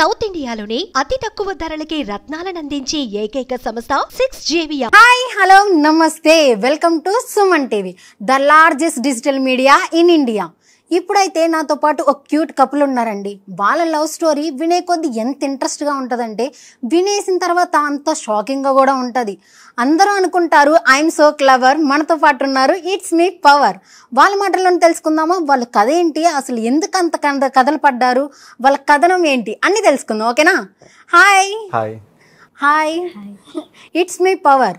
South ఇండియాలోని అతి తక్కువ ధరలకి రత్నాలను అందించే ఏకైక సంస్థ సిక్స్ జేవియా హాయ్ హలో నమస్తే welcome to Suman TV the largest digital media in India ఇప్పుడైతే నాతో పాటు ఒక క్యూట్ కపుల్ ఉన్నారండి వాళ్ళ లవ్ స్టోరీ వినే కొద్ది ఎంత ఇంట్రెస్ట్గా ఉంటుందంటే వినేసిన తర్వాత అంత షాకింగ్గా కూడా ఉంటుంది అందరూ అనుకుంటారు ఐఎమ్ సో క్లవర్ మనతో పాటు ఉన్నారు ఇట్స్ మీ పవర్ వాళ్ళ మాటలను తెలుసుకుందామా వాళ్ళ కథ ఏంటి అసలు ఎందుకు అంత కథ కథలు పడ్డారు వాళ్ళ కథనం ఏంటి అన్నీ తెలుసుకుందాం ఓకేనా హాయ్ హాయ్ హాయ్ ఇట్స్ మీ పవర్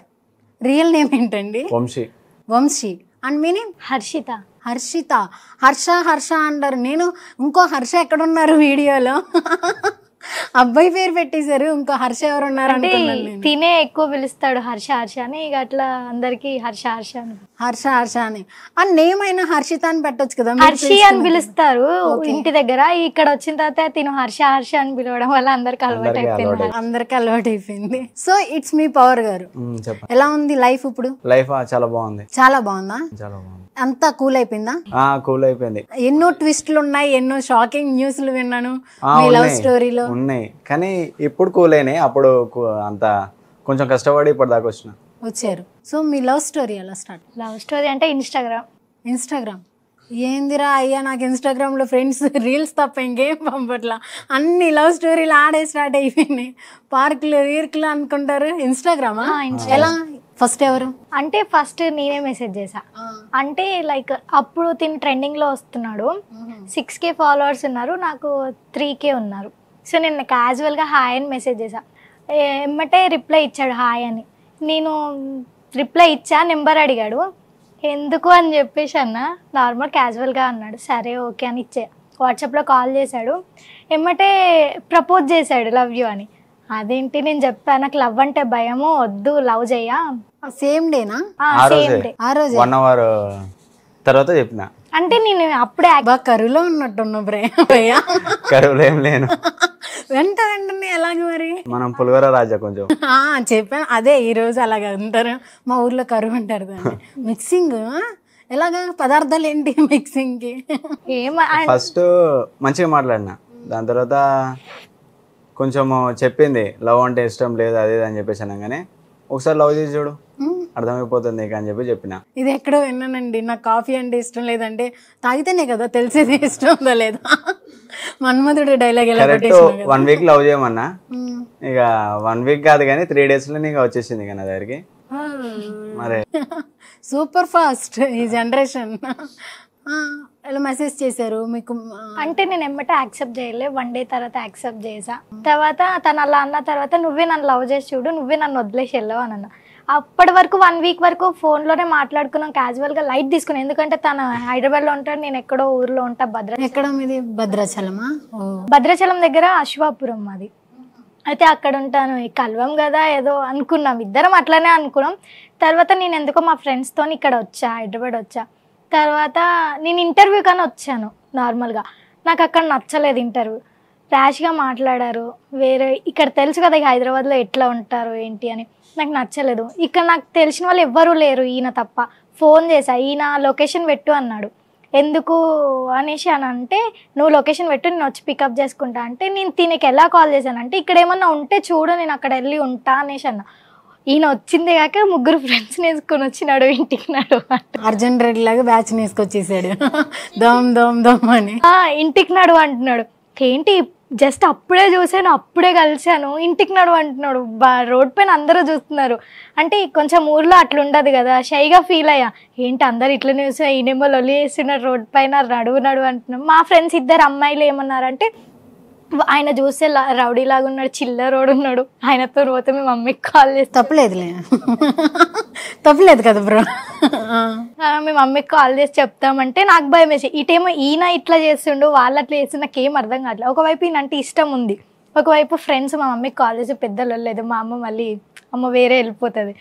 రియల్ నేమ్ ఏంటండి వంశీ వంశీ అండ్ నేమ్ హర్షిత హర్షిత హర్ష హర్ష అంటారు నేను ఇంకో హర్ష ఎక్కడున్నారు వీడియోలో అబ్బాయి పేరు పెట్టేశారు ఇంకో హర్ష ఎవరు ఉన్నారు అంటే తినే ఎక్కువ పిలుస్తాడు హర్ష హర్ష అని ఇక అట్లా అందరికి హర్ష హర్ష అని హర్ష హర్ష అని ఆ నేమ్ అయినా హర్షిత అని పెట్టొచ్చు కదా హర్షి అని పిలుస్తారు ఇంటి దగ్గర ఇక్కడ వచ్చిన తర్వాత తిను హర్ష హర్ష అని పిలవడం వల్ల అందరికి అలవాటు అయిపోయింది అందరికి అలవాటు అయిపోయింది సో ఇట్స్ మీ పవర్ గారు ఎలా ఉంది లైఫ్ ఇప్పుడు లైఫ్ చాలా బాగుంది చాలా బాగుందా చాలా బాగుంది అంతా కూల్ అయిపోయిందా కూల్ అయిపోయింది ఎన్నో ట్విస్ట్లు ఉన్నాయి ఎన్నో షాకింగ్ న్యూస్లు విన్నాను లవ్ స్టోరీలో ఉన్నాయి కానీ ఇప్పుడు కూల్ అయినాయి అప్పుడు అంత కొంచెం కష్టపడి ఇప్పుడు దాకా వచ్చిన వచ్చారు సో మీ లవ్ స్టోరీ ఎలా స్టార్ట్ లవ్ స్టోరీ అంటే ఇన్స్టాగ్రామ్ ఇన్స్టాగ్రామ్ ఏందిరా అయ్యా నాకు లో ఫ్రెండ్స్ రీల్స్ తప్ప ఇంకేం పంపట్ల అన్ని లవ్ స్టోరీలు ఆడే స్టార్ట్ అయిపోయినాయి పార్కులు వీర్కులు అనుకుంటారు ఇన్స్టాగ్రామ్ ఎలా ఫస్ట్ ఎవరు అంటే ఫస్ట్ నేనే మెసేజ్ చేసా అంటే లైక్ అప్పుడు తిని ట్రెండింగ్లో వస్తున్నాడు సిక్స్ కే ఫాలోవర్స్ ఉన్నారు నాకు త్రీ కే ఉన్నారు సో నేను క్యాజువల్గా హాయ్ అని మెసేజ్ చేసా ఎమ్మటే రిప్లై ఇచ్చాడు హాయ్ అని నేను రిప్లై ఇచ్చా నెంబర్ అడిగాడు ఎందుకు అని చెప్పేసి అన్న నార్మల్ క్యాజువల్గా అన్నాడు సరే ఓకే అని ఇచ్చే వాట్సాప్లో కాల్ చేశాడు ఎమ్మటే ప్రపోజ్ చేశాడు లవ్ యూ అని అదేంటి నేను చెప్పాను నాకు లవ్ అంటే భయము వద్దు లవ్ చేయా సేమ్ డేనా ఆ రోజే ఆ రోజే వన్ అవర్ తర్వాత చెప్పిన అంటే నేను అప్పుడే బా కరువులో ఉన్నట్టున్న ప్రేమయ్య కరువులో ఏం లేను వెంట వెంటనే ఎలాగే మరి మనం పులివెర రాజా కొంచెం చెప్పాను అదే ఈ రోజు అలాగే ఉంటారు మా ఊర్లో కరువు అంటారు దాన్ని మిక్సింగ్ ఎలాగ పదార్థాలు ఏంటి మిక్సింగ్ కి ఏం ఫస్ట్ మంచిగా మాట్లాడినా దాని తర్వాత కొంచెము చెప్పింది లవ్ అంటే ఇష్టం లేదు అదే అని చెప్పేసి అనగానే ఒకసారి లవ్ చేసి చూడు అర్థమైపోతుంది అని చెప్పి చెప్పిన ఇది ఎక్కడో విన్నానండి నాకు కాఫీ అంటే ఇష్టం లేదంటే తాగితేనే కదా తెలిసేది ఇష్టం ఉందా లేదా మన్మధుడు డైలాగ్ ఎలా వన్ వీక్ లవ్ చేయమన్నా ఇక వన్ వీక్ కాదు కానీ త్రీ డేస్ లో నీకు వచ్చేసింది ఇక నా దగ్గరికి మరే సూపర్ ఫాస్ట్ ఈ జనరేషన్ ఎలా మెసేజ్ చేశారు మీకు అంటే నేను ఎమ్మటే యాక్సెప్ట్ చేయలేదు వన్ డే తర్వాత యాక్సెప్ట్ చేసా తర్వాత తను అలా అన్న తర్వాత నువ్వే నన్ను లవ్ చేసి చూడు నువ్వే నన్ను వదిలేసి వెళ్ళావు అని అన్న అప్పటి వరకు వన్ వీక్ వరకు ఫోన్లోనే మాట్లాడుకున్నాం క్యాజువల్గా లైట్ తీసుకున్నాం ఎందుకంటే తను హైదరాబాద్లో ఉంటాడు నేను ఎక్కడో ఊర్లో ఉంటా భద్రాచలం మీది భద్రాచలమా భద్రాచలం దగ్గర అశ్వాపురం మాది అయితే అక్కడ ఉంటాను కలవం కదా ఏదో అనుకున్నాం ఇద్దరం అట్లానే అనుకున్నాం తర్వాత నేను ఎందుకో మా ఫ్రెండ్స్తో ఇక్కడ వచ్చా హైదరాబాద్ వచ్చా తర్వాత నేను ఇంటర్వ్యూ కానీ వచ్చాను నార్మల్గా నాకు అక్కడ నచ్చలేదు ఇంటర్వ్యూ ర్యాష్గా మాట్లాడారు వేరే ఇక్కడ తెలుసు కదా హైదరాబాద్లో ఎట్లా ఉంటారు ఏంటి అని నాకు నచ్చలేదు ఇక్కడ నాకు తెలిసిన వాళ్ళు ఎవ్వరూ లేరు ఈయన తప్ప ఫోన్ చేసా ఈయన లొకేషన్ పెట్టు అన్నాడు ఎందుకు అనేసి అని అంటే నువ్వు లొకేషన్ పెట్టు నేను వచ్చి పికప్ చేసుకుంటా అంటే నేను తినకి ఎలా కాల్ చేశానంటే ఇక్కడ ఏమన్నా ఉంటే చూడు నేను అక్కడ వెళ్ళి ఉంటా అనేసి అన్నా ఈయన వచ్చింది కాక ముగ్గురు ఫ్రెండ్స్ వేసుకొని వచ్చినాడు ఇంటికి నాడు అర్జున్ రెడ్డి లాగా బ్యాచ్ వేసుకొచ్చేసాడు దోమ్ దోమ్ దోమ్ అని ఇంటికి నడు అంటున్నాడు ఏంటి జస్ట్ అప్పుడే చూశాను అప్పుడే కలిశాను ఇంటికి నడు అంటున్నాడు బా రోడ్ పైన అందరూ చూస్తున్నారు అంటే కొంచెం ఊర్లో అట్లుండదు కదా షైగా ఫీల్ అయ్యా ఏంటి అందరు ఇట్లా చూసా నెంబర్ లొలి వేస్తున్నారు రోడ్ పైన నడువు నడువు అంటున్నాం మా ఫ్రెండ్స్ ఇద్దరు అమ్మాయిలు ఏమన్నారంటే ఆయన చూస్తే రౌడీ లాగా ఉన్నాడు చిల్లరోడు ఉన్నాడు ఆయనతో పోతే మీ మమ్మీకి కాల్ చేసి తప్పలేదులే తప్పలేదు కదా బ్రో మీ మమ్మీకి కాల్ చేసి చెప్తామంటే నాకు భయం వేసి ఇటేమో ఈయన ఇట్లా చేస్తుండు వాళ్ళు అట్లా చేసి నాకేం అర్థం కావట్లేదు ఒకవైపు ఈయనంటే అంటే ఇష్టం ఉంది ఒకవైపు ఫ్రెండ్స్ మా మమ్మీకి కాల్ చేసి పెద్దలు లేదు మా అమ్మ మళ్ళీ అమ్మ వేరే వెళ్ళిపోతుంది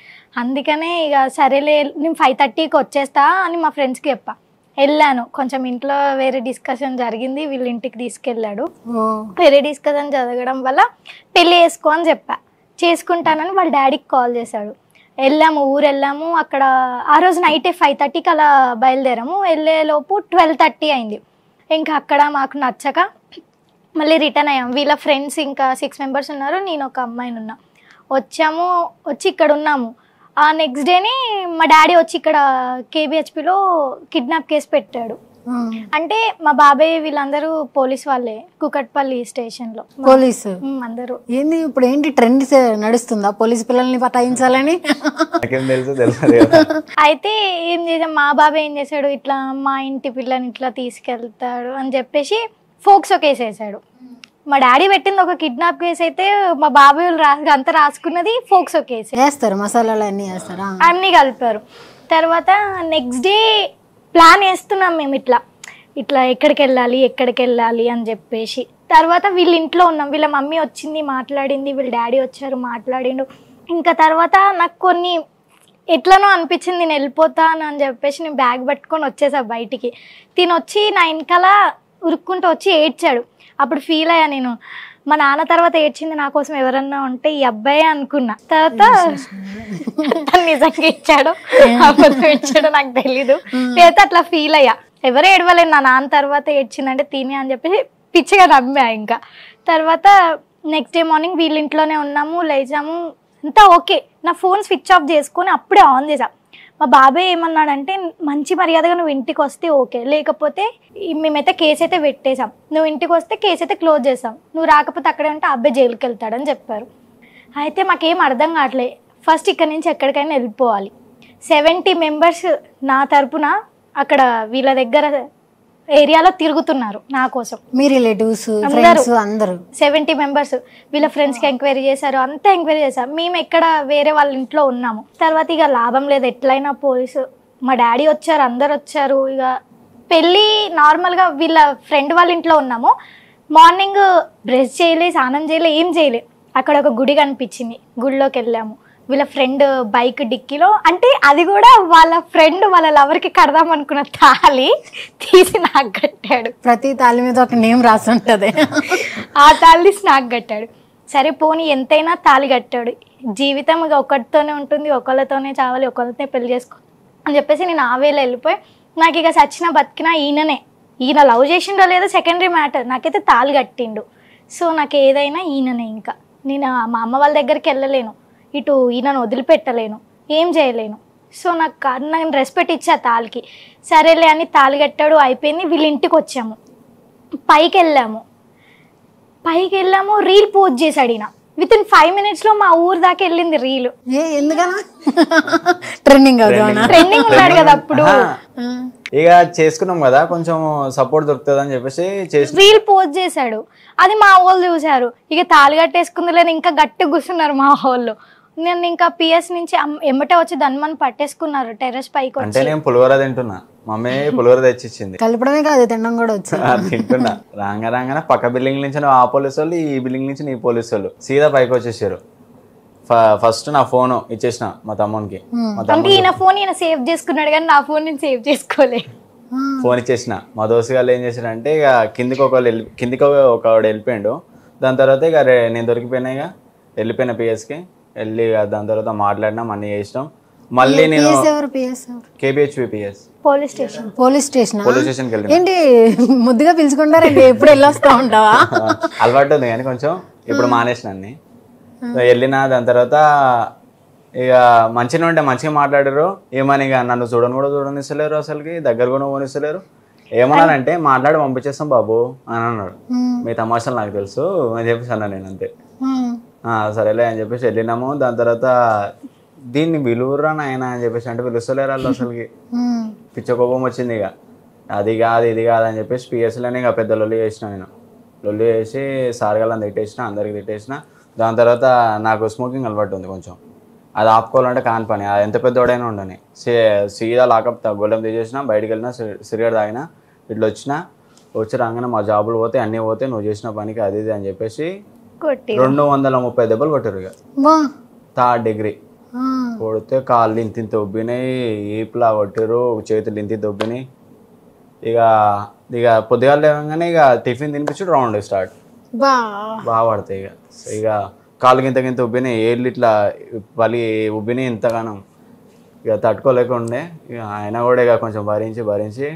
అందుకనే ఇక సరేలే నేను ఫైవ్ థర్టీకి వచ్చేస్తా అని మా ఫ్రెండ్స్కి చెప్పాను వెళ్ళాను కొంచెం ఇంట్లో వేరే డిస్కషన్ జరిగింది వీళ్ళు ఇంటికి తీసుకెళ్ళాడు వేరే డిస్కషన్ జరగడం వల్ల పెళ్ళి చేసుకో అని చెప్పా చేసుకుంటానని వాళ్ళ డాడీకి కాల్ చేశాడు వెళ్ళాము ఊరు వెళ్ళాము అక్కడ ఆ రోజు నైటే ఫైవ్ థర్టీకి అలా బయలుదేరాము వెళ్ళేలోపు ట్వెల్వ్ థర్టీ అయింది ఇంకా అక్కడ మాకు నచ్చక మళ్ళీ రిటర్న్ అయ్యాం వీళ్ళ ఫ్రెండ్స్ ఇంకా సిక్స్ మెంబర్స్ ఉన్నారు నేను ఒక అమ్మాయిని ఉన్నా వచ్చాము వచ్చి ఇక్కడ ఉన్నాము ఆ నెక్స్ట్ డేనే మా డాడీ వచ్చి ఇక్కడ కేబిహెచ్పిలో కిడ్నాప్ కేసు పెట్టాడు అంటే మా బాబాయ్ వీళ్ళందరూ పోలీస్ వాళ్ళే కుకట్పల్లి స్టేషన్ లో పోలీసు అందరూ ఏంది ఇప్పుడు ఏంటి ట్రెండ్ నడుస్తుందా పోలీస్ పిల్లల్ని పటాయించాలని అయితే ఏం చేసాం మా బాబాయ్ ఏం చేశాడు ఇట్లా మా ఇంటి పిల్లని ఇట్లా తీసుకెళ్తాడు అని చెప్పేసి ఫోక్స్ ఒకేసేసాడు వేసాడు మా డాడీ పెట్టింది ఒక కిడ్నాప్ కేసు అయితే మా బాబు వాళ్ళు అంతా రాసుకున్నది ఫోక్స్ కేసు వేస్తారు మసాలాలు అన్ని వేస్తారా అన్ని కలిపారు తర్వాత నెక్స్ట్ డే ప్లాన్ వేస్తున్నాం మేము ఇట్లా ఇట్లా ఎక్కడికి వెళ్ళాలి ఎక్కడికి వెళ్ళాలి అని చెప్పేసి తర్వాత వీళ్ళ ఇంట్లో ఉన్నాం వీళ్ళ మమ్మీ వచ్చింది మాట్లాడింది వీళ్ళ డాడీ వచ్చారు మాట్లాడిండు ఇంకా తర్వాత నాకు కొన్ని ఎట్లనో అనిపించింది నేను వెళ్ళిపోతాను అని చెప్పేసి నేను బ్యాగ్ పట్టుకొని వచ్చేసా బయటికి తినొచ్చి నా వెనకాల ఉరుక్కుంటూ వచ్చి ఏడ్చాడు అప్పుడు ఫీల్ అయ్యా నేను మా నాన్న తర్వాత ఏడ్చింది నా కోసం ఎవరన్నా ఉంటే ఈ అబ్బాయి అనుకున్నా తర్వాత తను నిజంగా ఇచ్చాడు అబద్ధం ఇచ్చాడో నాకు తెలీదు లేదా hmm. అట్లా ఫీల్ అయ్యా ఎవరు ఏడవలేదు నా నాన్న తర్వాత ఏడ్చిందంటే తిని అని చెప్పి పిచ్చిగా నమ్మా ఇంకా తర్వాత నెక్స్ట్ డే మార్నింగ్ వీళ్ళ ఇంట్లోనే ఉన్నాము లేచాము అంతా ఓకే నా ఫోన్ స్విచ్ ఆఫ్ చేసుకొని అప్పుడే ఆన్ చేసాం మా బాబాయ్ ఏమన్నాడంటే మంచి మర్యాదగా నువ్వు ఇంటికి వస్తే ఓకే లేకపోతే మేమైతే కేసు అయితే పెట్టేశాం నువ్వు ఇంటికి వస్తే కేసు అయితే క్లోజ్ చేసాం నువ్వు రాకపోతే అక్కడే ఉంటే అబ్బాయి జైలుకి వెళ్తాడని చెప్పారు అయితే మాకేం అర్థం కావట్లే ఫస్ట్ ఇక్కడ నుంచి ఎక్కడికైనా వెళ్ళిపోవాలి సెవెంటీ మెంబర్స్ నా తరపున అక్కడ వీళ్ళ దగ్గర ఏరియాలో తిరుగుతున్నారు నా కోసం మీ రిలేటివ్స్ అందరూ సెవెంటీ మెంబర్స్ వీళ్ళ ఫ్రెండ్స్కి ఎంక్వైరీ చేశారు అంతా ఎంక్వైరీ చేశారు మేము ఎక్కడ వేరే వాళ్ళ ఇంట్లో ఉన్నాము తర్వాత ఇక లాభం లేదు ఎట్లయినా పోలీసు మా డాడీ వచ్చారు అందరు వచ్చారు ఇక పెళ్ళి నార్మల్గా వీళ్ళ ఫ్రెండ్ వాళ్ళ ఇంట్లో ఉన్నాము మార్నింగ్ బ్రష్ చేయలే స్నానం చేయలే ఏం చేయలే అక్కడ ఒక గుడి కనిపించింది గుడిలోకి వెళ్ళాము వీళ్ళ ఫ్రెండ్ బైక్ డిక్కీలో అంటే అది కూడా వాళ్ళ ఫ్రెండ్ వాళ్ళ లవర్కి కడదాం అనుకున్న తాళి తీసి నాక్ కట్టాడు ప్రతి తాళి మీద ఒక నేమ్ రాసి ఉంటుంది ఆ తాళి స్నాక్ కట్టాడు సరే పోని ఎంతైనా తాళి కట్టాడు జీవితం ఇక ఒకటితోనే ఉంటుంది ఒకళ్ళతోనే చావాలి ఒకళ్ళతోనే పెళ్లి చేసుకో అని చెప్పేసి నేను ఆ వేళ వెళ్ళిపోయి నాకు ఇక సచ్చిన బతికినా ఈయననే ఈయన లవ్ చేసిండో లేదో సెకండరీ మ్యాటర్ నాకైతే తాళి కట్టిండు సో నాకు ఏదైనా ఈయననే ఇంకా నేను మా అమ్మ వాళ్ళ దగ్గరికి వెళ్ళలేను ఇటు ఈయనను వదిలిపెట్టలేను ఏం చేయలేను సో నాకు నేను రెస్పెక్ట్ ఇచ్చా తాళికి సరేలే అని తాళి కట్టాడు అయిపోయింది వీళ్ళ ఇంటికి వచ్చాము పైకి వెళ్ళాము పైకి వెళ్ళాము రీల్ పోస్ట్ చేశాడు ఈయన విత్ ఇన్ ఫైవ్ మినిట్స్ లో మా ఊరు దాకా వెళ్ళింది రీల్ ఏ ట్రెండింగ్ ట్రెండింగ్ ఉన్నాడు కదా అప్పుడు ఇక చేసుకున్నాం కదా కొంచెం సపోర్ట్ దొరుకుతుంది అని చెప్పేసి రీల్ పోజ్ చేశాడు అది మా వాళ్ళు చూసారు ఇక తాళి కట్టేసుకుందలేదు ఇంకా గట్టి కూర్చున్నారు మా వాళ్ళు నేను ఇంకా పిఎస్ నుంచి ఎమ్మటే వచ్చి ధన్మని పట్టేసుకున్నారు టెర్రస్ పైకి అంటే నేను పులిహోర తింటున్నా మమ్మీ పులిహోర తెచ్చిచ్చింది కలపడమే కాదు తినడం కూడా వచ్చి తింటున్నా రాంగ రాంగన పక్క బిల్డింగ్ నుంచి ఆ పోలీస్ వాళ్ళు ఈ బిల్డింగ్ నుంచి నీ పోలీస్ వాళ్ళు సీదా పైకి వచ్చేసారు ఫస్ట్ నా ఫోన్ ఇచ్చేసిన మా తమ్మునికి ఈయన ఫోన్ ఈయన సేవ్ చేసుకున్నాడు కానీ నా ఫోన్ నేను సేవ్ చేసుకోలే ఫోన్ ఇచ్చేసిన మా దోస్తు గారు ఏం అంటే ఇక కిందికి ఒక కిందికి ఒక వెళ్ళిపోయాడు దాని తర్వాత ఇక నేను దొరికిపోయినాయిగా ఇక వెళ్ళిపోయిన పిఎస్కి వెళ్ళి దాని తర్వాత మాట్లాడినాం అన్ని చేసినాం మళ్ళీ నేను స్టేషన్ పోలీస్ స్టేషన్కి ఏంటి ముద్దుగా పిలుచుకుంటారండి ఎప్పుడు వెళ్ళొస్తా ఉంటావా అలవాటు ఉంది కానీ కొంచెం ఇప్పుడు మానేసిన అన్ని వెళ్ళిన దాని తర్వాత ఇక మంచిగా ఉంటే మంచిగా మాట్లాడారు ఏమని ఇక నన్ను చూడని కూడా చూడనిస్తలేరు అసలుకి దగ్గర కూడా పోనిస్తలేరు ఏమన్నానంటే మాట్లాడి పంపించేస్తాం బాబు అని అన్నాడు మీ తమాషాలు నాకు తెలుసు అని చెప్పేసి అన్నాను నేను అంతే సరేలే అని చెప్పేసి వెళ్ళినాము దాని తర్వాత దీన్ని విలువరా నాయన అని చెప్పేసి అంటే పిలుస్తలేరు వాళ్ళు అసలుకి పిచ్చకోపం వచ్చింది ఇక అది కాదు ఇది కాదు అని చెప్పేసి పిఎస్లోనే ఇక పెద్ద లొల్లి చేసిన నేను లొల్లి చేసి సారగాళ్ళని తిట్టేసిన అందరికి తిట్టేసిన దాని తర్వాత నాకు స్మోకింగ్ అలవాటు ఉంది కొంచెం అది ఆపుకోవాలంటే కాని పని అది ఎంత పెద్దవాడైనా ఉండని సీదా లాకప్ గొల్లెం తీసేసిన బయటకు వెళ్ళినా సిగరెట్ తాగినా ఇట్లా వచ్చినా వచ్చి రాగానే మా జాబులు పోతే అన్నీ పోతే నువ్వు చేసిన పనికి అది ఇది అని చెప్పేసి రెండు వందల ముప్పై దెబ్బలు కొట్టారు ఇక థర్డ్ డిగ్రీ కొడితే కాళ్ళు ఇంత ఇంత ఉబ్బినాయి ఈపులా కొట్టారు చేతులు ఇంత ఉబ్బినాయి ఇక ఇక పొద్దుగాలు లేవగానే ఇక టిఫిన్ తినిపించుడు రౌండ్ స్టార్ట్ బాగా పడతాయి ఇక ఇక కాలు గింత గింత ఉబ్బినాయి ఏళ్ళు ఇట్లా పలి ఉబ్బినాయి ఇంతగానం ఇక తట్టుకోలేకుండే ఇక ఆయన కూడా ఇక కొంచెం భరించి భరించి